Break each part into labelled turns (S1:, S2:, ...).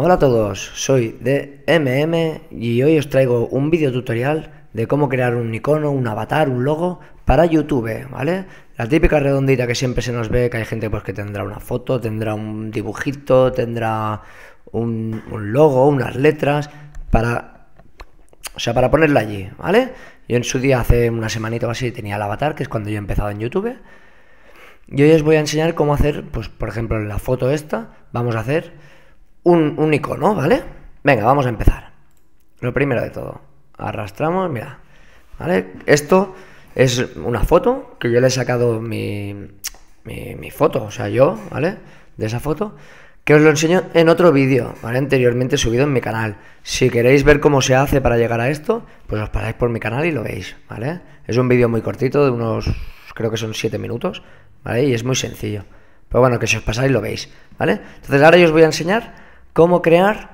S1: Hola a todos, soy de MM y hoy os traigo un vídeo tutorial de cómo crear un icono, un avatar, un logo para YouTube, ¿vale? La típica redondita que siempre se nos ve, que hay gente pues, que tendrá una foto, tendrá un dibujito, tendrá un, logo, unas letras, para... O sea, para ponerla allí, ¿vale? Yo en su día, hace una semanita o así, tenía el avatar, que es cuando yo he empezado en YouTube. Y hoy os voy a enseñar cómo hacer, pues por ejemplo, la foto esta, vamos a hacer un, icono, ¿vale? Venga, vamos a empezar. Lo primero de todo, arrastramos, mira, ¿vale? Esto es una foto que yo le he sacado mi, mi, foto, o sea, yo, ¿vale? De esa foto que os lo enseño en otro vídeo, ¿vale? anteriormente subido en mi canal. Si queréis ver cómo se hace para llegar a esto, pues os pasáis por mi canal y lo veis, ¿vale? Es un vídeo muy cortito, de unos, creo que son 7 minutos, ¿vale? Y es muy sencillo. Pero bueno, que si os pasáis lo veis, ¿vale? Entonces ahora yo os voy a enseñar cómo crear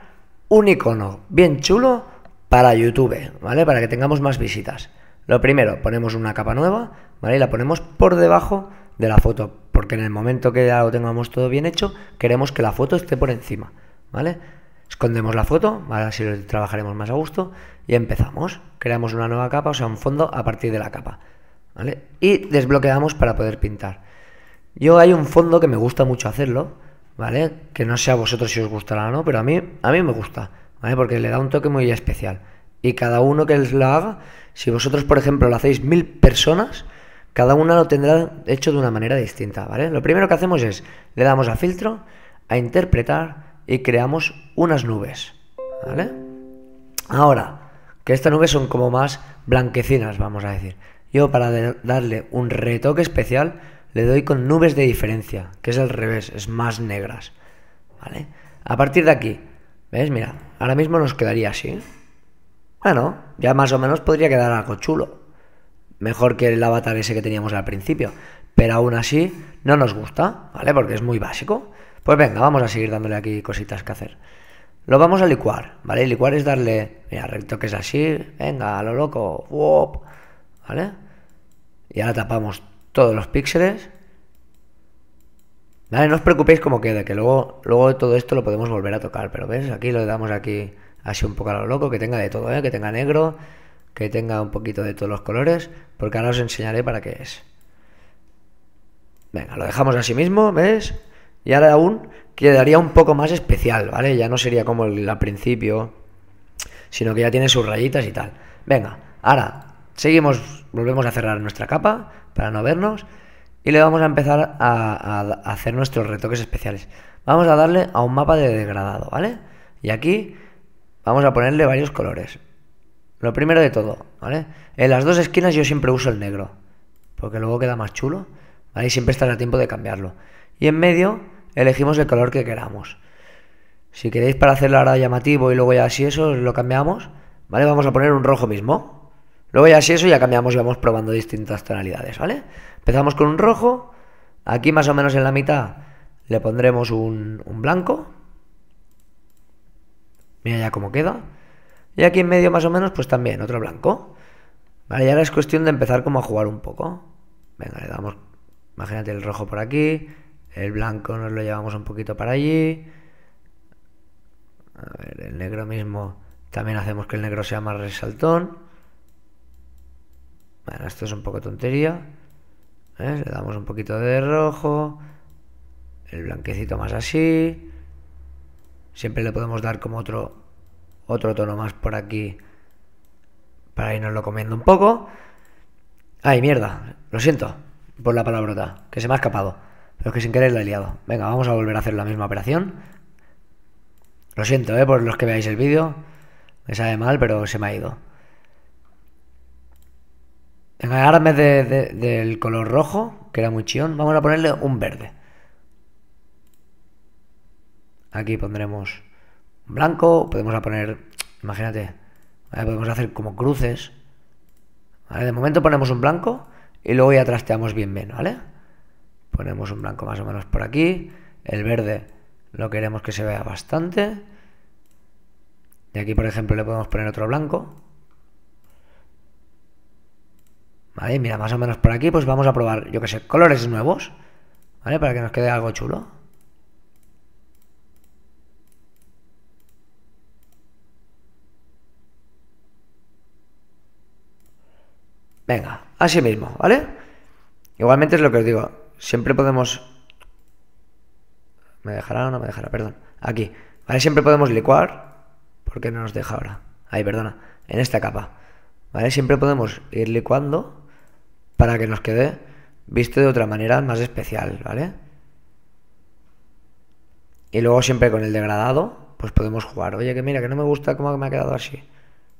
S1: un icono bien chulo para YouTube, ¿vale? Para que tengamos más visitas. Lo primero, ponemos una capa nueva, ¿vale? Y la ponemos por debajo de la foto, porque en el momento que ya lo tengamos todo bien hecho, queremos que la foto esté por encima, ¿vale? Escondemos la foto, ahora si lo trabajaremos más a gusto, y empezamos. Creamos una nueva capa, o sea, un fondo a partir de la capa, ¿vale? Y desbloqueamos para poder pintar. Yo hay un fondo que me gusta mucho hacerlo, ¿vale? Que no sé a vosotros si os gustará o no, pero a mí, a mí me gusta, ¿vale? Porque le da un toque muy especial. Y cada uno que lo haga, si vosotros, por ejemplo, lo hacéis mil personas, cada una lo tendrá hecho de una manera distinta, ¿vale? Lo primero que hacemos es, le damos a filtro, a interpretar y creamos unas nubes, ¿vale? Ahora, que estas nubes son como más blanquecinas, vamos a decir. Yo para darle un retoque especial, le doy con nubes de diferencia, que es al revés, es más negras. ¿Vale? A partir de aquí, ¿ves? Mira, ahora mismo nos quedaría así. Bueno, ya más o menos podría quedar algo chulo. Mejor que el avatar ese que teníamos al principio. Pero aún así no nos gusta, ¿vale? Porque es muy básico. Pues venga, vamos a seguir dándole aquí cositas que hacer. Lo vamos a licuar, ¿vale? Licuar es darle, mira, que es así, venga, a lo loco, ¡Wop! ¿vale? Y ahora tapamos todos los píxeles. Vale, no os preocupéis cómo queda, que luego, luego todo esto lo podemos volver a tocar, pero ves, aquí lo damos aquí así un poco a lo loco, que tenga de todo, ¿eh? que tenga negro, que tenga un poquito de todos los colores, porque ahora os enseñaré para qué es. Venga, lo dejamos así mismo, ¿ves? Y ahora aún quedaría un poco más especial, ¿vale? Ya no sería como el al principio, sino que ya tiene sus rayitas y tal. Venga, ahora Seguimos, volvemos a cerrar nuestra capa para no vernos y le vamos a empezar a, hacer nuestros retoques especiales. Vamos a darle a un mapa de degradado, ¿vale? Y aquí vamos a ponerle varios colores. Lo primero de todo, ¿vale? En las dos esquinas yo siempre uso el negro, porque luego queda más chulo, ¿vale? Y siempre estará a tiempo de cambiarlo. Y en medio elegimos el color que queramos. Si queréis para hacerlo ahora llamativo y luego ya así eso, lo cambiamos, ¿vale? Vamos a poner un rojo mismo, Luego ya si eso ya cambiamos y vamos probando distintas tonalidades, ¿vale? Empezamos con un rojo, aquí más o menos en la mitad le pondremos un, blanco. Mira ya cómo queda. Y aquí en medio más o menos pues también otro blanco. Vale, ya ahora es cuestión de empezar como a jugar un poco. Venga, le damos, imagínate el rojo por aquí, el blanco nos lo llevamos un poquito para allí. A ver, el negro mismo, también hacemos que el negro sea más resaltón esto es un poco tontería. ¿eh? Le damos un poquito de rojo. El blanquecito más así. Siempre le podemos dar como otro, otro tono más por aquí. Para irnos lo comiendo un poco. Ay, mierda. Lo siento por la palabrota. Que se me ha escapado. Pero es que sin querer lo he liado. Venga, vamos a volver a hacer la misma operación. Lo siento, ¿eh? Por los que veáis el vídeo. Me sabe mal, pero se me ha ido. En de, del color rojo, que era muy chión Vamos a ponerle un verde. Aquí pondremos blanco. Podemos poner, imagínate, podemos hacer como cruces. De momento ponemos un blanco y luego ya trasteamos bien bien, ¿vale? Ponemos un blanco más o menos por aquí. El verde lo queremos que se vea bastante. Y aquí, por ejemplo, le podemos poner otro blanco. Vale, mira, más o menos por aquí, pues vamos a probar, yo que sé, colores nuevos. ¿Vale? Para que nos quede algo chulo. Venga, así mismo, ¿vale? Igualmente es lo que os digo. Siempre podemos... ¿Me dejará o no me dejará? Perdón. Aquí. ¿Vale? Siempre podemos licuar. Porque no nos deja ahora. Ahí, perdona. En esta capa. ¿Vale? Siempre podemos ir licuando para que nos quede visto de otra manera más especial, ¿vale? Y luego siempre con el degradado, pues podemos jugar. Oye, que mira, que no me gusta cómo me ha quedado así,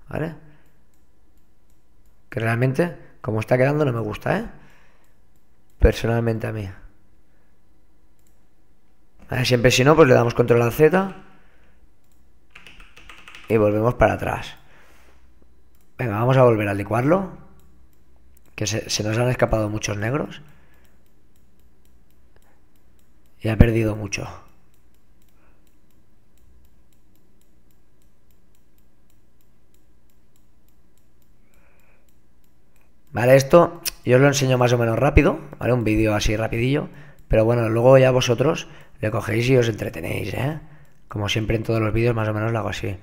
S1: ¿vale? Que realmente, como está quedando, no me gusta, ¿eh? Personalmente a mí. Siempre si no, pues le damos control a Z y volvemos para atrás. Venga, vamos a volver a licuarlo. Que se, nos han escapado muchos negros. Y ha perdido mucho. Vale, esto yo os lo enseño más o menos rápido, ¿vale? Un vídeo así rapidillo. Pero bueno, luego ya vosotros le cogéis y os entretenéis, ¿eh? Como siempre en todos los vídeos más o menos lo hago así.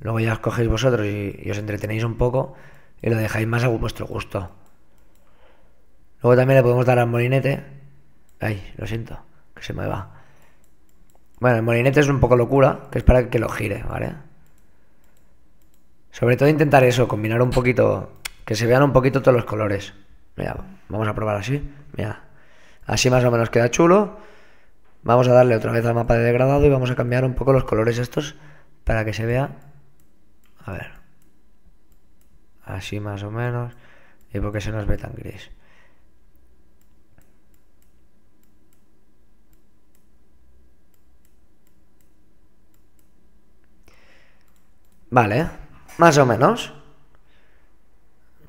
S1: Luego ya os cogéis vosotros y os entretenéis un poco y lo dejáis más a vuestro gusto. Luego también le podemos dar al molinete. Ay, lo siento, que se me va. Bueno, el molinete es un poco locura, que es para que lo gire, ¿vale? Sobre todo intentar eso, combinar un poquito, que se vean un poquito todos los colores. Mira, vamos a probar así. Mira, así más o menos queda chulo. Vamos a darle otra vez al mapa de degradado y vamos a cambiar un poco los colores estos para que se vea. A ver. Así más o menos. ¿Y porque se nos ve tan gris? Vale, más o menos.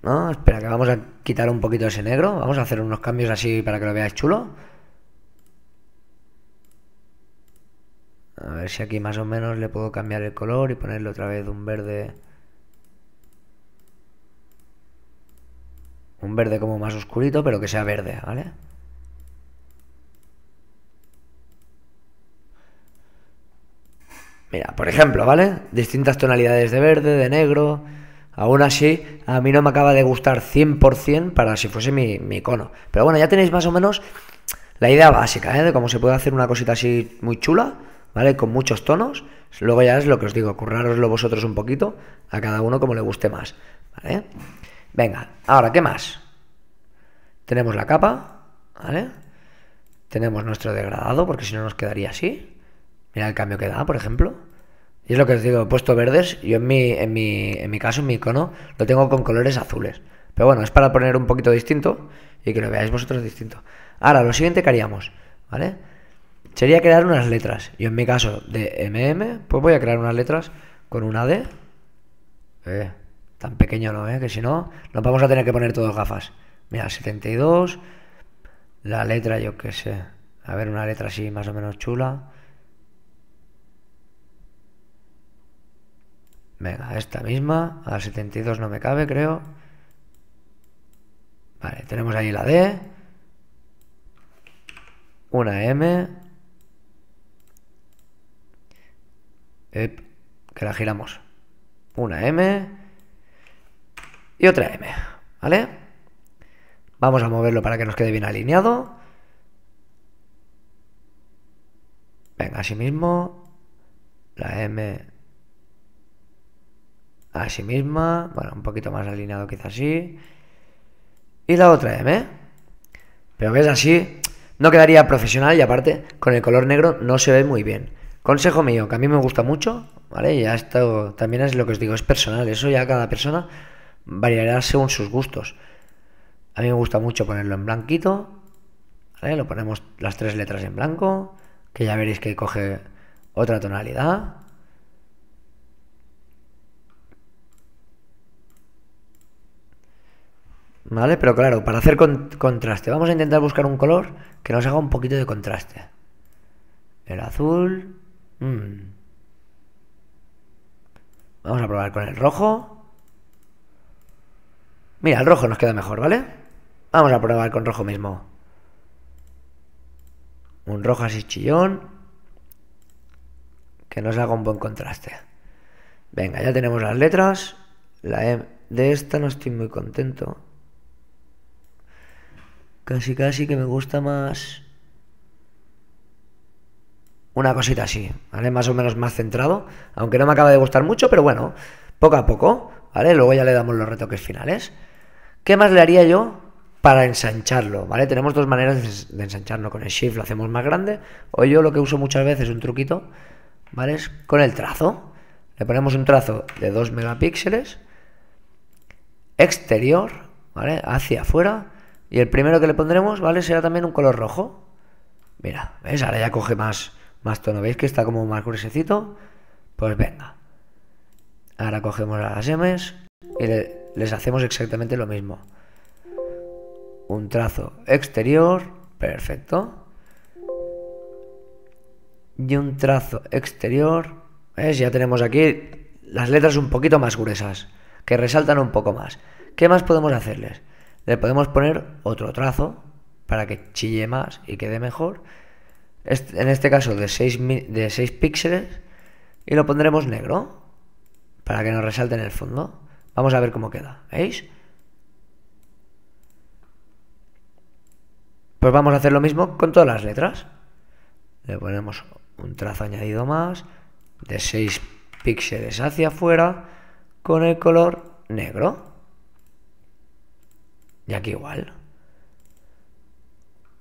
S1: ¿No? Espera, que vamos a quitar un poquito ese negro. Vamos a hacer unos cambios así para que lo veáis chulo. A ver si aquí más o menos le puedo cambiar el color y ponerle otra vez un verde... Un verde como más oscurito, pero que sea verde, ¿vale? vale Mira, por ejemplo, ¿vale? Distintas tonalidades de verde, de negro. Aún así, a mí no me acaba de gustar 100% para si fuese mi, mi icono. Pero bueno, ya tenéis más o menos la idea básica, ¿eh? De cómo se puede hacer una cosita así muy chula, ¿vale? Con muchos tonos. Luego ya es lo que os digo, curraroslo vosotros un poquito, a cada uno como le guste más, ¿vale? Venga, ahora, ¿qué más? Tenemos la capa, ¿vale? Tenemos nuestro degradado, porque si no nos quedaría así. Mira el cambio que da, por ejemplo. Y es lo que os digo, he puesto verdes, yo en mi, en mi, caso, en mi icono, lo tengo con colores azules. Pero bueno, es para poner un poquito distinto y que lo veáis vosotros distinto. Ahora, lo siguiente que haríamos, ¿vale? Sería crear unas letras. Yo en mi caso, de MM, pues voy a crear unas letras con una D. Eh, tan pequeño no, ¿eh? Que si no, nos vamos a tener que poner todos gafas. Mira, 72. La letra, yo qué sé. A ver, una letra así más o menos chula. Venga, esta misma. A 72 no me cabe, creo. Vale, tenemos ahí la D. Una M. que la giramos. Una M. Y otra M. ¿Vale? Vamos a moverlo para que nos quede bien alineado. Venga, así mismo. La M a sí misma, bueno, un poquito más alineado quizás así, y la otra M, pero es así, no quedaría profesional y aparte con el color negro no se ve muy bien. Consejo mío, que a mí me gusta mucho, ¿vale? Ya esto también es lo que os digo, es personal, eso ya cada persona variará según sus gustos. A mí me gusta mucho ponerlo en blanquito, ¿vale? Lo ponemos las tres letras en blanco, que ya veréis que coge otra tonalidad. ¿Vale? Pero claro, para hacer contraste, vamos a intentar buscar un color que nos haga un poquito de contraste. El azul. Mm. Vamos a probar con el rojo. Mira, el rojo nos queda mejor, ¿vale? Vamos a probar con rojo mismo. Un rojo así chillón. Que nos haga un buen contraste. Venga, ya tenemos las letras. La M e de esta no estoy muy contento. Casi, casi que me gusta más una cosita así, ¿vale? Más o menos más centrado, aunque no me acaba de gustar mucho, pero bueno, poco a poco, ¿vale? Luego ya le damos los retoques finales. ¿Qué más le haría yo para ensancharlo, ¿vale? Tenemos dos maneras de ensancharlo, con el shift lo hacemos más grande, o yo lo que uso muchas veces, un truquito, ¿vale? con el trazo. Le ponemos un trazo de 2 megapíxeles, exterior, ¿vale? Hacia afuera, y el primero que le pondremos, ¿vale? Será también un color rojo. Mira, ¿ves? Ahora ya coge más, más tono. ¿Veis que está como más gruesecito? Pues venga. Ahora cogemos las M's y les hacemos exactamente lo mismo. Un trazo exterior, perfecto. Y un trazo exterior. ¿Ves? Ya tenemos aquí las letras un poquito más gruesas, que resaltan un poco más. ¿Qué más podemos hacerles? Le podemos poner otro trazo para que chille más y quede mejor. en este caso de 6, de 6 píxeles. Y lo pondremos negro para que nos resalte en el fondo. Vamos a ver cómo queda. ¿Veis? Pues vamos a hacer lo mismo con todas las letras. Le ponemos un trazo añadido más de 6 píxeles hacia afuera con el color negro. Y aquí igual.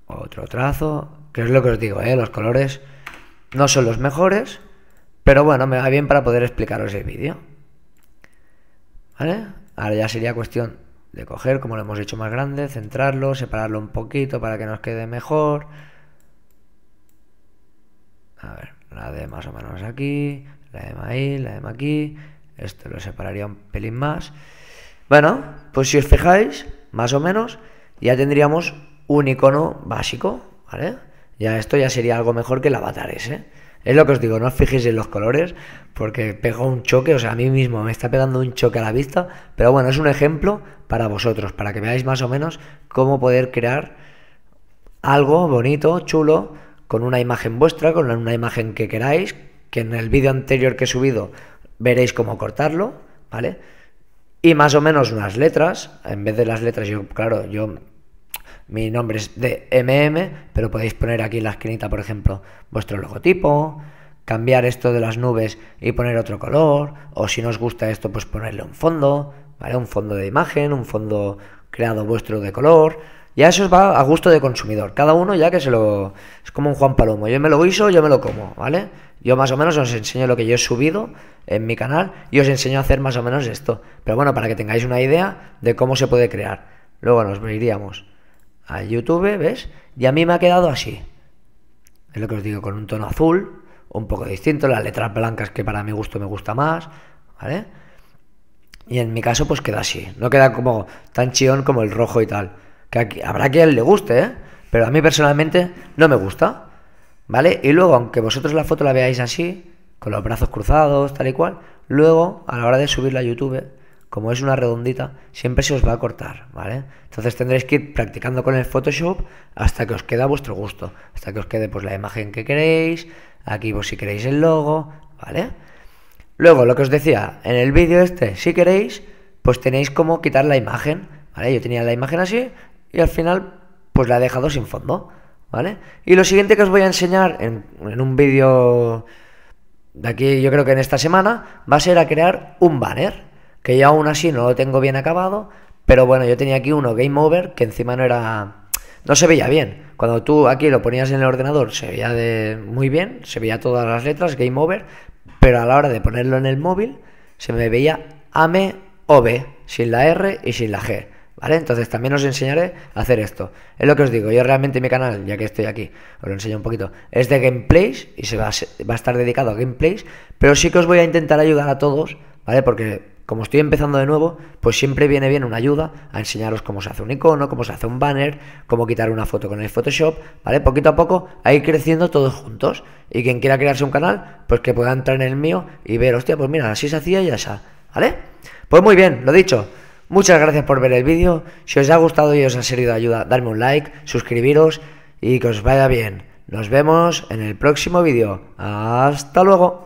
S1: Otro trazo. Que es lo que os digo, ¿eh? Los colores no son los mejores. Pero bueno, me va bien para poder explicaros el vídeo. ¿Vale? Ahora ya sería cuestión de coger, como lo hemos hecho más grande, centrarlo, separarlo un poquito para que nos quede mejor. A ver, la de más o menos aquí, la de ahí, la de aquí. Esto lo separaría un pelín más. Bueno, pues si os fijáis, más o menos, ya tendríamos un icono básico, ¿vale? Ya esto ya sería algo mejor que el avatar ese. Es lo que os digo, no os fijéis en los colores, porque pega un choque, o sea, a mí mismo me está pegando un choque a la vista, pero bueno, es un ejemplo para vosotros, para que veáis más o menos cómo poder crear algo bonito, chulo, con una imagen vuestra, con una imagen que queráis, que en el vídeo anterior que he subido veréis cómo cortarlo, ¿vale? y más o menos unas letras. En vez de las letras, yo, claro, yo. Mi nombre es de MM, pero podéis poner aquí en la esquinita, por ejemplo, vuestro logotipo, cambiar esto de las nubes y poner otro color, o si no os gusta esto, pues ponerle un fondo, ¿vale? Un fondo de imagen, un fondo creado vuestro de color, ya eso va a gusto de consumidor. Cada uno ya que se lo... Es como un Juan Palomo. Yo me lo hizo, yo me lo como, ¿vale? Yo más o menos os enseño lo que yo he subido en mi canal y os enseño a hacer más o menos esto. Pero bueno, para que tengáis una idea de cómo se puede crear. Luego nos iríamos a YouTube, ¿ves? Y a mí me ha quedado así. Es lo que os digo, con un tono azul, un poco distinto, las letras blancas que para mi gusto me gusta más, ¿vale? Y en mi caso pues queda así. No queda como tan chion como el rojo y tal. Que aquí, habrá quien le guste, ¿eh? Pero a mí personalmente no me gusta. ¿Vale? Y luego, aunque vosotros la foto la veáis así, con los brazos cruzados, tal y cual, luego, a la hora de subirla a YouTube, como es una redondita, siempre se os va a cortar, ¿vale? Entonces tendréis que ir practicando con el Photoshop hasta que os quede a vuestro gusto, hasta que os quede pues la imagen que queréis, aquí vos pues, si queréis el logo, ¿vale? Luego, lo que os decía, en el vídeo este, si queréis, pues tenéis como quitar la imagen, ¿vale? Yo tenía la imagen así y al final pues la he dejado sin fondo, ¿vale? Y lo siguiente que os voy a enseñar en, un vídeo de aquí, yo creo que en esta semana, va a ser a crear un banner, que ya aún así no lo tengo bien acabado, pero bueno, yo tenía aquí uno Game Over, que encima no era... No se veía bien. Cuando tú aquí lo ponías en el ordenador se veía muy bien, se veía todas las letras, Game Over, pero a la hora de ponerlo en el móvil se me veía AME OB, sin la R y sin la G. ¿Vale? Entonces también os enseñaré a hacer esto. Es lo que os digo, yo realmente mi canal, ya que estoy aquí, os lo enseño un poquito, es de gameplays y se va a, va a, estar dedicado a gameplays, pero sí que os voy a intentar ayudar a todos, ¿vale? Porque como estoy empezando de nuevo, pues siempre viene bien una ayuda a enseñaros cómo se hace un icono, cómo se hace un banner, cómo quitar una foto con el Photoshop, ¿vale? Poquito a poco a ir creciendo todos juntos. Y quien quiera crearse un canal, pues que pueda entrar en el mío y ver, hostia, pues mira, así se hacía y ya está, ¿vale? Pues muy bien, lo dicho. Muchas gracias por ver el vídeo. Si os ha gustado y os ha servido de ayuda, darme un like, suscribiros y que os vaya bien. Nos vemos en el próximo vídeo. Hasta luego.